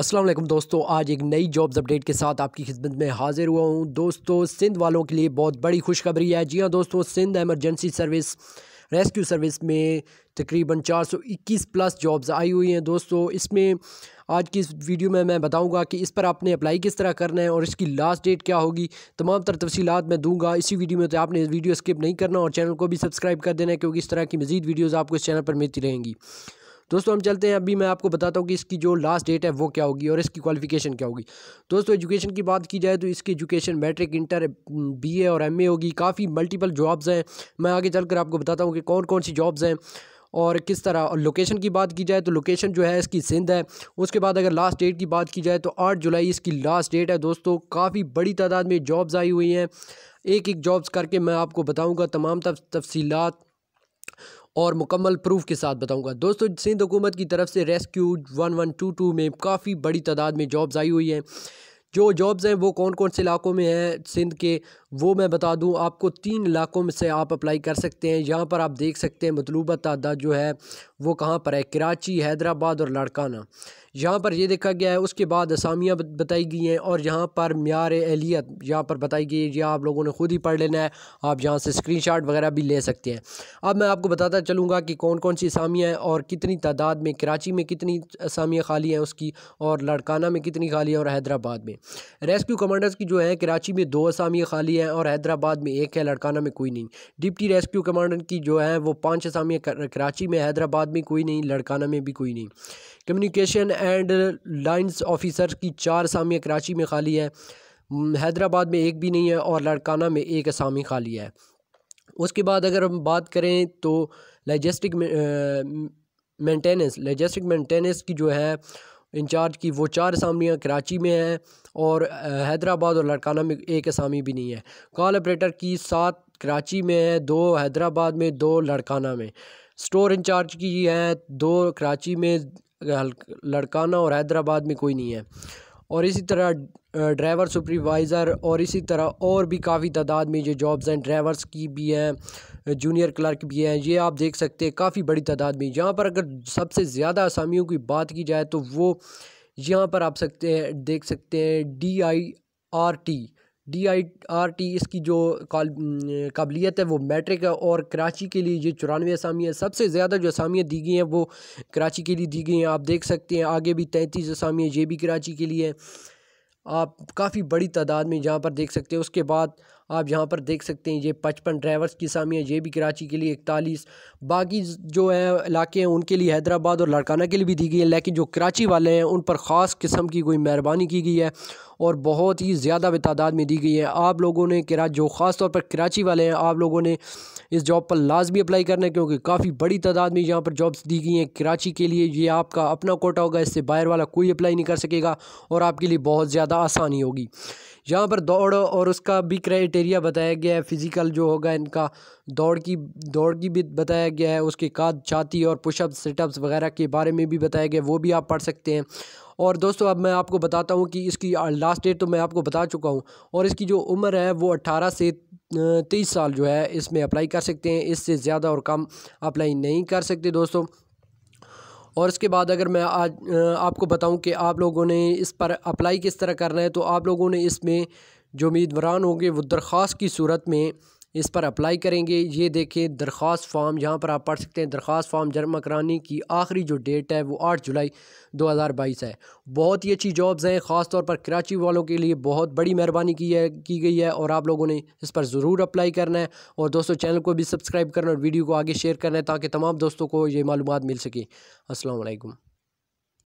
असलम दोस्तों आज एक नई जॉब्स अपडेट के साथ आपकी खिदमत में हाजिर हुआ हूँ दोस्तों सिंध वालों के लिए बहुत बड़ी खुशखबरी है जी हाँ दोस्तों Sindh emergency service rescue service में तकरीबन 421 प्लस जॉब्स आई हुई हैं दोस्तों इसमें आज की इस वीडियो में मैं बताऊंगा कि इस पर आपने अप्लाई किस तरह करना है और इसकी लास्ट डेट क्या होगी तमाम तर तफसीत मैं दूंगा इसी वीडियो में तो आपने वीडियो स्किप नहीं करना और चैनल को भी सब्सक्राइब कर देना क्योंकि इस तरह की मजीद वीडियोज़ आपको इस चैनल पर मिलती रहेंगी दोस्तों हम चलते हैं अभी मैं आपको बताता हूँ कि इसकी जो लास्ट डेट है वो क्या होगी और इसकी क्वालिफिकेशन क्या होगी दोस्तों एजुकेशन की बात की जाए तो इसकी एजुकेशन मैट्रिक इंटर बीए और एमए होगी काफ़ी मल्टीपल जॉब्स हैं मैं आगे चलकर आपको बताता हूँ कि कौन कौन सी जॉब्स हैं और किस तरह और लोकेशन की बात की जाए तो लोकेशन जो है इसकी सिंध है उसके बाद अगर लास्ट डेट की बात की जाए तो आठ जुलाई इसकी लास्ट डेट है दोस्तों काफ़ी बड़ी तादाद में जॉब्स आई हुई हैं एक एक जॉब्स करके मैं आपको बताऊंगा तमाम तफ तफसीलात और मुकम्मल प्रूफ के साथ बताऊँगा दोस्तों सिंध हुकूमत की तरफ से rescue one one two two में काफ़ी बड़ी तादाद में जॉब्स आई हुई हैं जो जॉब्स हैं वो कौन कौन से इलाकों में हैं सिंध के वो मैं बता दूं आपको तीन इलाकों में से आप अप्लाई कर सकते हैं यहाँ पर आप देख सकते हैं मतलूबा तादाद जो है वो कहाँ पर है कराची हैदराबाद और लाड़काना यहाँ पर यह देखा गया है उसके बाद असामियाँ बताई गई हैं और यहाँ पर मैार एहलीत यहाँ पर बताई गई है यह आप लोगों ने खुद ही पढ़ लेना है आप यहाँ से स्क्रीन वगैरह भी ले सकते हैं अब मैं आपको बताता चलूँगा कि कौन कौन सी असामियाँ हैं और कितनी तादाद में कराची में कितनी असामियाँ खाली हैं उसकी और लड़काना में कितनी खाली हैं और हैदराबाद में रेस्क्यू कमांडर्स की जो है कराची में दो असामियाँ खाली हैं और हैदराबाद में एक है लड़काना में कोई नहीं डिप्टी रेस्क्यू कमांडर की जो है वो पाँच असामियाँ कराची में हैदराबाद में कोई नहीं लड़काना में भी कोई नहीं कम्युनिकेशन एंड लाइंस ऑफिसर की चार असामियाँ कराची में खाली है हैदराबाद में एक भी नहीं है और लड़काना में एक असामी खाली है उसके बाद अगर हम बात करें तो लॉजिस्टिक मेंटेनेंस लॉजिस्टिक मेंटेनेंस की जो है इंचार्ज की वो चार असामियाँ कराची में हैं और हैदराबाद और लड़काना में एक असामी भी नहीं है कॉल ऑपरेटर की सात कराची में है दो हैदराबाद में दो लड़काना में स्टोर इंचार्ज की है दो कराची में लड़काना और हैदराबाद में कोई नहीं है और इसी तरह ड्राइवर सुपरवाइज़र और इसी तरह और भी काफ़ी तादाद में जो जॉब्स हैं ड्राइवर्स की भी हैं जूनियर क्लर्क भी हैं ये आप देख सकते हैं काफ़ी बड़ी तादाद में यहाँ पर अगर सबसे ज़्यादा आसामियों की बात की जाए तो वो यहाँ पर आप सकते हैं देख सकते हैं D I R T D I R T इसकी जो काबिलियत है वो मैट्रिक है और कराची के लिए ये चौरानवे असामियाँ सबसे ज़्यादा जो असामियाँ दी गई हैं वो कराची के लिए दी गई हैं आप देख सकते हैं आगे भी तैंतीस असामियाँ ये भी कराची के लिए हैं आप काफ़ी बड़ी तादाद में जहाँ पर देख सकते हैं उसके बाद आप यहाँ पर देख सकते हैं ये पचपन ड्राइवर्स की सामी है ये भी कराची के लिए इकतालीस बाकी जो है इलाके हैं उनके लिए हैदराबाद और लड़काना के लिए भी दी गई है लेकिन जो कराची वाले हैं उन पर ख़ास किस्म की कोई मेहरबानी की गई है और बहुत ही ज़्यादा तादाद में दी गई है आप लोगों ने करा जो ख़ास तौर पर कराची वाले हैं आप लोगों ने इस जॉब पर लाजमी अप्लाई करना है क्योंकि काफ़ी बड़ी तादाद में यहाँ पर जॉब्स दी गई हैं कराची के लिए ये आपका अपना कोटा होगा इससे बाहर वाला कोई अप्लाई नहीं कर सकेगा और आपके लिए बहुत ज़्यादा आसानी होगी यहाँ पर दौड़ और उसका भी क्राइटेरिया बताया गया है फिज़िकल जो होगा इनका दौड़ की दौड़ की भी बताया गया है उसके काद छाती और पुशअप सेटअप्स वगैरह के बारे में भी बताया गया वो भी आप पढ़ सकते हैं और दोस्तों अब मैं आपको बताता हूँ कि इसकी लास्ट डेट तो मैं आपको बता चुका हूँ और इसकी जो उम्र है वो अट्ठारह से तेईस साल जो है इसमें अप्लाई कर सकते हैं इससे ज़्यादा और कम अप्लाई नहीं कर सकते दोस्तों और इसके बाद अगर मैं आज आपको बताऊं कि आप लोगों ने इस पर अप्लाई किस तरह करना है तो आप लोगों ने इसमें जो उम्मीदवार होंगे वो दरख्वास्त की सूरत में इस पर अप्लाई करेंगे ये देखें दरख्वास्त फॉर्म यहाँ पर आप पढ़ सकते हैं दरख्वास्त फॉर्म जमा कराने की आखिरी जो डेट है वो आठ जुलाई दो हज़ार बाईस है बहुत ही अच्छी जॉब्स हैं ख़ास तौर पर कराची वालों के लिए बहुत बड़ी मेहरबानी की है की गई है और आप लोगों ने इस पर ज़रूर अप्लाई करना है और दोस्तों चैनल को भी सब्सक्राइब करना और वीडियो को आगे शेयर करना है ताकि तमाम दोस्तों को ये मालूम मिल सके असलकम